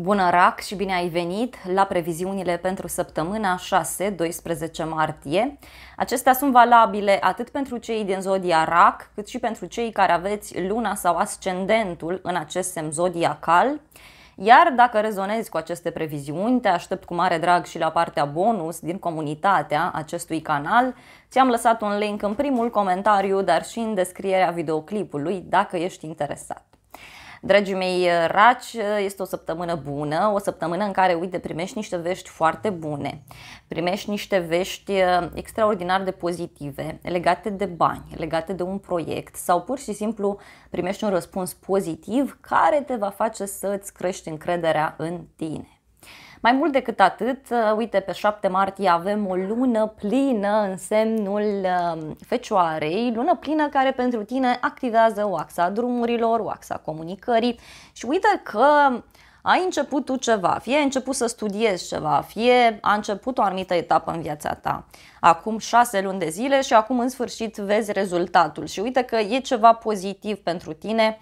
Bună, RAC, și bine ai venit la previziunile pentru săptămâna 6-12 martie. Acestea sunt valabile atât pentru cei din zodia RAC, cât și pentru cei care aveți luna sau ascendentul în acest semn zodiacal. Iar dacă rezonezi cu aceste previziuni, te aștept cu mare drag și la partea bonus din comunitatea acestui canal. Ți-am lăsat un link în primul comentariu, dar și în descrierea videoclipului, dacă ești interesat. Dragii mei raci, este o săptămână bună, o săptămână în care, uite, primești niște vești foarte bune, primești niște vești uh, extraordinar de pozitive, legate de bani, legate de un proiect sau pur și simplu primești un răspuns pozitiv care te va face să-ți crești încrederea în tine. Mai mult decât atât, uh, uite, pe 7 martie avem o lună plină în semnul um, fecioarei, lună plină care pentru tine activează o axa drumurilor, o axa comunicării și uite că ai început tu ceva, fie ai început să studiezi ceva, fie a început o anumită etapă în viața ta, acum șase luni de zile și acum în sfârșit vezi rezultatul și uite că e ceva pozitiv pentru tine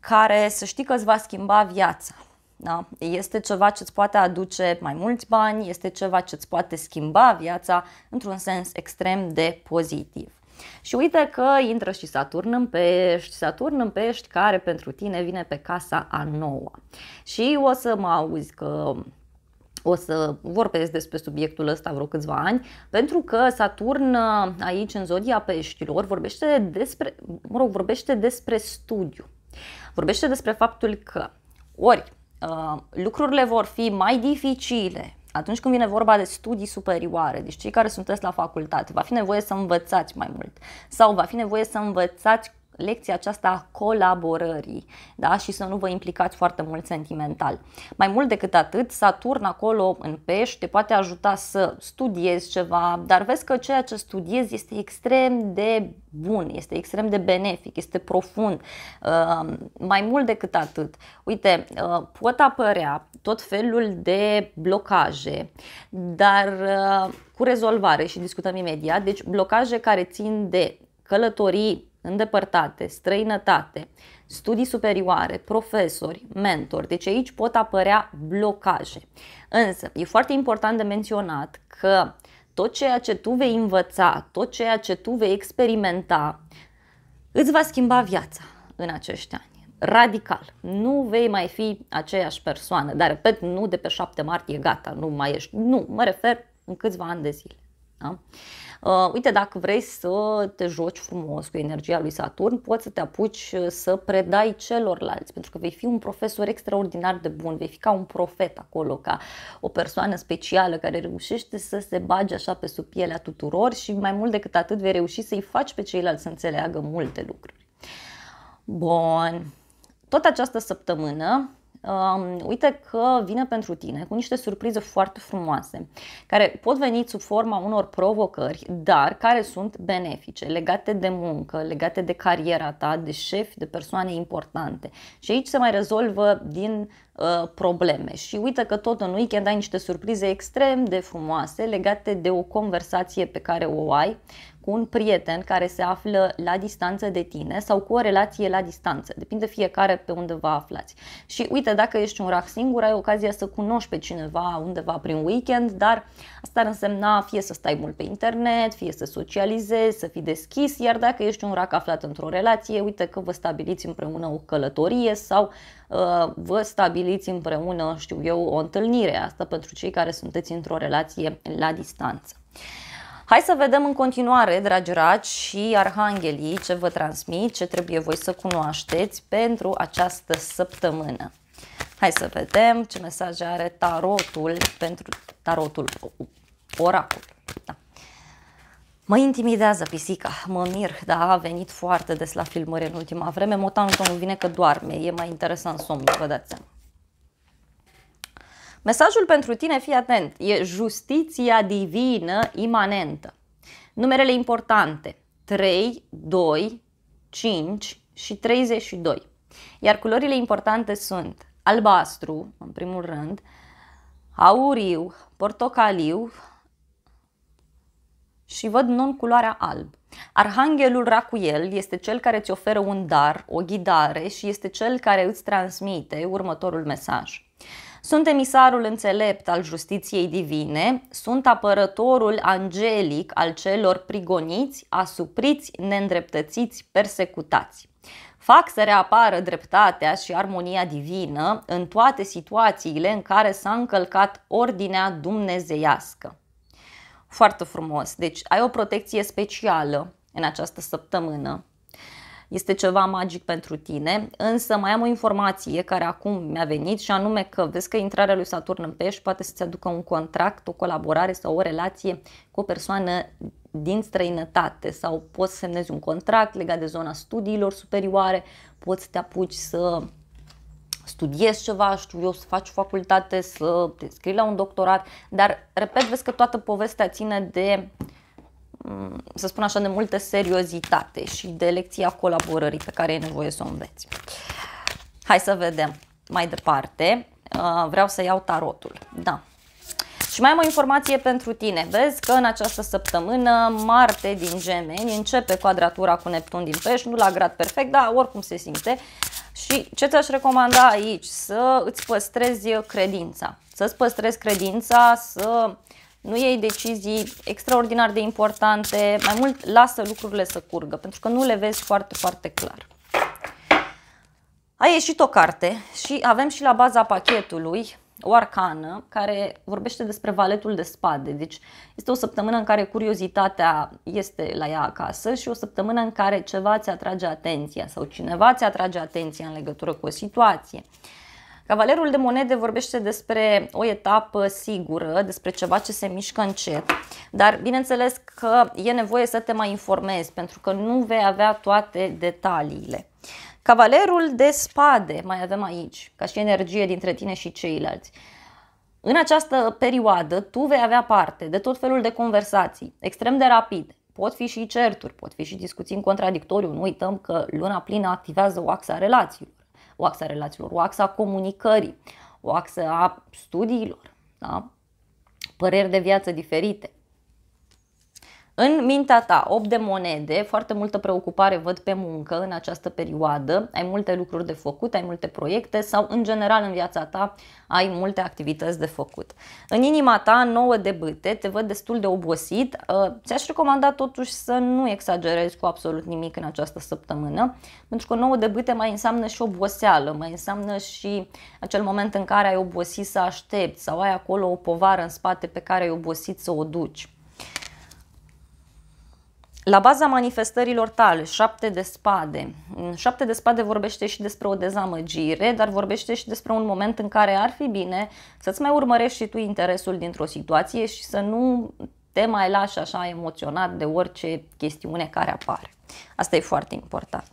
care să știi că îți va schimba viața. Da? Este ceva ce îți poate aduce mai mulți bani, este ceva ce îți poate schimba viața într-un sens extrem de pozitiv. Și uite că intră și Saturn în pești, Saturn în pești care pentru tine vine pe casa a noua. Și o să mă auzi că o să vorbesc despre subiectul ăsta vreo câțiva ani, pentru că Saturn ă, aici în zodia peștilor vorbește despre, mă rog, vorbește despre studiu. Vorbește despre faptul că ori Uh, lucrurile vor fi mai dificile atunci când vine vorba de studii superioare, deci cei care sunteți la facultate, va fi nevoie să învățați mai mult sau va fi nevoie să învățați lecția aceasta a colaborării da? și să nu vă implicați foarte mult sentimental. Mai mult decât atât, Saturn acolo în pești te poate ajuta să studiezi ceva, dar vezi că ceea ce studiezi este extrem de bun, este extrem de benefic, este profund. Uh, mai mult decât atât, uite, uh, pot apărea tot felul de blocaje, dar uh, cu rezolvare și discutăm imediat, deci blocaje care țin de călătorii îndepărtate, străinătate, studii superioare, profesori, mentori. Deci aici pot apărea blocaje. Însă, e foarte important de menționat că tot ceea ce tu vei învăța, tot ceea ce tu vei experimenta, îți va schimba viața în acești ani. Radical. Nu vei mai fi aceeași persoană, dar repet, nu de pe 7 martie, gata, nu mai ești. Nu, mă refer în câțiva ani de zile. Da? Uh, uite, dacă vrei să te joci frumos cu energia lui Saturn, poți să te apuci uh, să predai celorlalți, pentru că vei fi un profesor extraordinar de bun, vei fi ca un profet acolo, ca o persoană specială care reușește să se bage așa pe sub pielea tuturor și mai mult decât atât vei reuși să-i faci pe ceilalți să înțeleagă multe lucruri. Bun, tot această săptămână Uh, uite că vine pentru tine cu niște surprize foarte frumoase, care pot veni sub forma unor provocări, dar care sunt benefice, legate de muncă, legate de cariera ta, de șefi, de persoane importante. Și aici se mai rezolvă din uh, probleme. Și uite că tot în weekend ai niște surprize extrem de frumoase legate de o conversație pe care o ai cu un prieten care se află la distanță de tine sau cu o relație la distanță. Depinde fiecare pe unde vă aflați. Și uite, dacă ești un rac singur, ai ocazia să cunoști pe cineva undeva prin weekend, dar asta ar însemna fie să stai mult pe internet, fie să socializezi, să fii deschis, iar dacă ești un rac aflat într-o relație, uite că vă stabiliți împreună o călătorie sau uh, vă stabiliți împreună, știu eu, o întâlnire. Asta pentru cei care sunteți într-o relație la distanță. Hai să vedem în continuare, dragi raci și arhanghelii, ce vă transmit, ce trebuie voi să cunoașteți pentru această săptămână. Hai să vedem ce mesaje are tarotul pentru tarotul oracul. Da. Mă intimidează pisica, mă mir, da, a venit foarte des la filmări în ultima vreme. Motanul tău nu vine că doarme, e mai interesant somnul, vă dați seama. Mesajul pentru tine, fii atent, e justiția divină imanentă. Numerele importante 3, 2, 5 și 32. Iar culorile importante sunt albastru, în primul rând, auriu, portocaliu și văd non-culoarea alb. Arhanghelul Racuel este cel care îți oferă un dar, o ghidare și este cel care îți transmite următorul mesaj. Sunt emisarul înțelept al justiției divine, sunt apărătorul angelic al celor prigoniți, asupriți, neîndreptățiți, persecutați. Fac să reapară dreptatea și armonia divină în toate situațiile în care s-a încălcat ordinea dumnezeiască. Foarte frumos. Deci ai o protecție specială în această săptămână este ceva magic pentru tine, însă mai am o informație care acum mi-a venit și anume că vezi că intrarea lui Saturn în pești poate să-ți aducă un contract, o colaborare sau o relație cu o persoană din străinătate sau poți să semnezi un contract legat de zona studiilor superioare, poți să te apuci să studiezi ceva, știu eu, să faci facultate, să te scrii la un doctorat, dar, repet, vezi că toată povestea ține de uh, Mm, să spun așa, de multă seriozitate și de lecția colaborării pe care e nevoie să o înveți. Hai să vedem mai departe. Uh, vreau să iau tarotul. Da. Și mai am o informație pentru tine. Vezi că în această săptămână Marte din Gemeni începe quadratura cu Neptun din Pești, nu la grad perfect, dar oricum se simte. Și ce ți-aș recomanda aici? Să îți păstrezi credința. Să-ți păstrezi credința, să nu iei decizii extraordinar de importante, mai mult lasă lucrurile să curgă, pentru că nu le vezi foarte, foarte clar. A ieșit o carte și avem și la baza pachetului o arcană care vorbește despre valetul de spade. Deci este o săptămână în care curiozitatea este la ea acasă și o săptămână în care ceva ți atrage atenția sau cineva ți atrage atenția în legătură cu o situație. Uh, Cavalerul de monede vorbește despre o etapă sigură, despre ceva ce se mișcă încet, dar bineînțeles că e nevoie să te mai informezi pentru că nu vei avea toate detaliile. Cavalerul de spade mai avem aici, ca și energie dintre tine și ceilalți. În această perioadă tu vei avea parte de tot felul de conversații, extrem de rapid. pot fi și certuri, pot fi și discuții în contradictoriu. Nu uităm că luna plină activează o axa relațiilor o axă a relațiilor, o axă a comunicării, o axă a studiilor, da? păreri de viață diferite, în mintea ta, 8 de monede, foarte multă preocupare văd pe muncă în această perioadă, ai multe lucruri de făcut, ai multe proiecte sau în general în viața ta ai multe activități de făcut. În inima ta, 9 de bâte, te văd destul de obosit, uh, ți-aș recomanda totuși să nu exagerezi cu absolut nimic în această săptămână, pentru că 9 de bâte mai înseamnă și oboseală, mai înseamnă și acel moment în care ai obosit să aștepți sau ai acolo o povară în spate pe care ai obosit să o duci. La baza manifestărilor tale, șapte de spade. Mm, șapte de spade vorbește și despre o dezamăgire, dar vorbește și despre un moment în care ar fi bine să-ți mai urmărești și tu interesul dintr-o situație și să nu te mai lași așa emoționat de orice chestiune care apare. Asta e foarte important.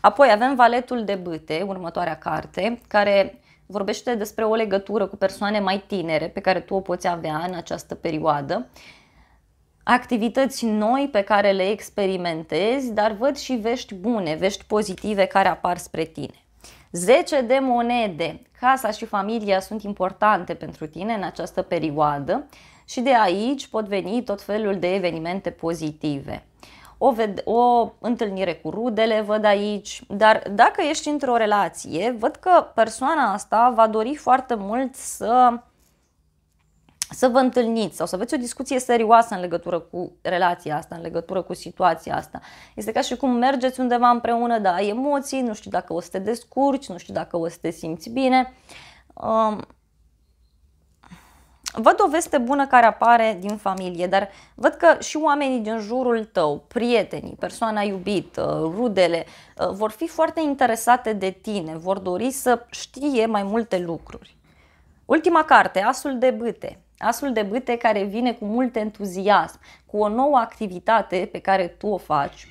Apoi avem Valetul de Bâte, următoarea carte, care vorbește despre o legătură cu persoane mai tinere pe care tu o poți avea în această perioadă activități noi pe care le experimentezi, dar văd și vești bune, vești pozitive care apar spre tine. 10 de monede. Casa și familia sunt importante pentru tine în această perioadă și de aici pot veni tot felul de evenimente pozitive. O, ved- o întâlnire cu rudele văd aici, dar dacă ești într-o relație, văd că persoana asta va dori foarte mult să să vă întâlniți sau să aveți o discuție serioasă în legătură cu relația asta, în legătură cu situația asta. Este ca și cum mergeți undeva împreună, dar ai emoții, nu știu dacă o să te descurci, nu știu dacă o să te simți bine. Um, văd o veste bună care apare din familie, dar văd că și oamenii din jurul tău, prietenii, persoana iubită, rudele, uh, vor fi foarte interesate de tine, vor dori să știe mai multe lucruri. Ultima carte, Asul de bâte asul de bâte care vine cu mult entuziasm, cu o nouă activitate pe care tu o faci.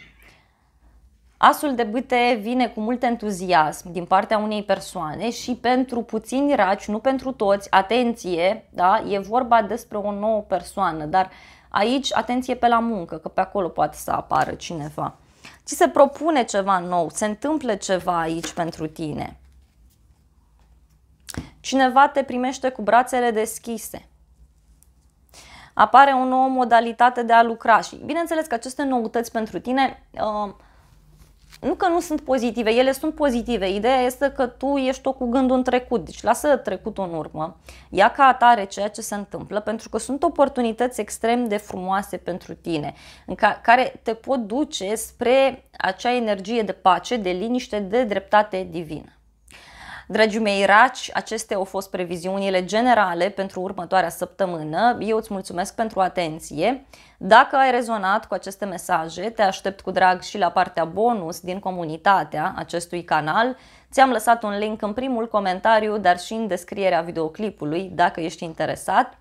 Asul de bâte vine cu mult entuziasm din partea unei persoane și pentru puțini raci, nu pentru toți, atenție, da? e vorba despre o nouă persoană, dar aici atenție pe la muncă, că pe acolo poate să apară cineva. Ți se propune ceva nou, se întâmplă ceva aici pentru tine. Cineva te primește cu brațele deschise apare o nouă modalitate de a lucra și bineînțeles că aceste noutăți pentru tine uh, nu că nu sunt pozitive, ele sunt pozitive. Ideea este că tu ești tot cu gândul în trecut, deci lasă trecutul în urmă, ia ca atare ceea ce se întâmplă, pentru că sunt oportunități extrem de frumoase pentru tine, în care te pot duce spre acea energie de pace, de liniște, de dreptate divină. Dragii mei raci, acestea au fost previziunile generale pentru următoarea săptămână. Eu îți mulțumesc pentru atenție. Dacă ai rezonat cu aceste mesaje, te aștept cu drag și la partea bonus din comunitatea acestui canal. Ți-am lăsat un link în primul comentariu, dar și în descrierea videoclipului, dacă ești interesat.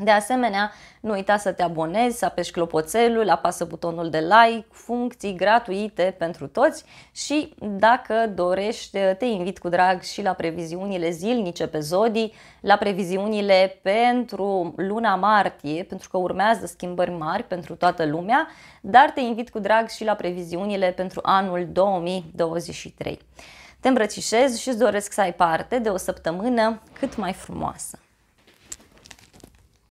De asemenea, nu uita să te abonezi, să apeși clopoțelul, apasă butonul de like, funcții gratuite pentru toți și dacă dorești, te invit cu drag și la previziunile zilnice pe Zodi, la previziunile pentru luna martie, pentru că urmează schimbări mari pentru toată lumea, dar te invit cu drag și la previziunile pentru anul 2023. Te îmbrățișez și îți doresc să ai parte de o săptămână cât mai frumoasă.